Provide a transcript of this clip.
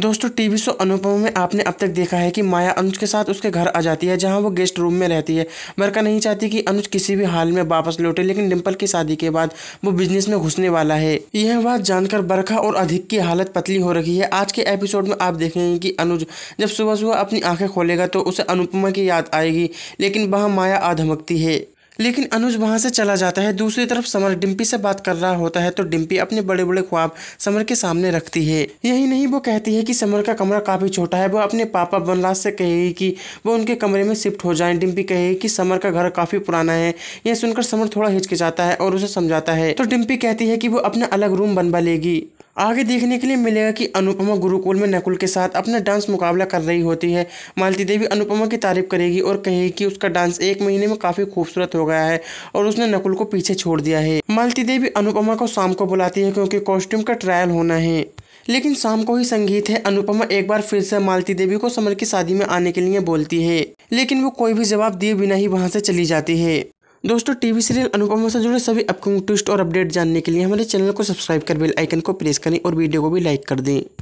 दोस्तों TV show Anupama में आपने अब तक देखा है कि माया अनुज के साथ उसके घर आ जाती है जहां वो गेस्ट रूम में रहती है बरका नहीं चाहती कि अनुज किसी भी हाल में वापस लौटे लेकिन डिम्पल की शादी के बाद वो बिजनेस में घुसने वाला है यह बात जानकर बरखा और अधिक की हालत पतली हो रही है आज के एपिसोड में आप देखेंगे कि अनुज जब सुबह सुबह अपनी आँखें खोलेगा तो उसे अनुपमा की याद आएगी लेकिन वहाँ माया आधमकती है लेकिन अनुज वहाँ से चला जाता है दूसरी तरफ समर डिम्पी से बात कर रहा होता है तो डिम्पी अपने बड़े बड़े ख्वाब समर के सामने रखती है यही नहीं वो कहती है कि समर का कमरा काफ़ी छोटा है वो अपने पापा बनराज से कहेगी कि वो उनके कमरे में शिफ्ट हो जाए डिम्पी कहेगी कि समर का घर काफ़ी पुराना है यह सुनकर समर थोड़ा हिचकिचाता है और उसे समझाता है तो डिम्पी कहती है कि वो अपना अलग रूम बनवा लेगी आगे देखने के लिए मिलेगा कि अनुपमा गुरुकुल में नकुल के साथ अपना डांस मुकाबला कर रही होती है मालती देवी अनुपमा की तारीफ करेगी और कहेगी कि उसका डांस एक महीने में काफ़ी खूबसूरत हो गया है और उसने नकुल को पीछे छोड़ दिया है मालती देवी अनुपमा को शाम को बुलाती है क्योंकि कॉस्ट्यूम का ट्रायल होना है लेकिन शाम को ही संगीत है अनुपमा एक बार फिर से मालती देवी को समर की शादी में आने के लिए बोलती है लेकिन वो कोई भी जवाब दिए बिना ही वहाँ से चली जाती है दोस्तों टीवी सीरियल अनुपमा से जुड़े सभी अपकमिंग ट्विस्ट और अपडेट जानने के लिए हमारे चैनल को सब्सक्राइब कर बेल आइकन को प्रेस करें और वीडियो को भी लाइक कर दें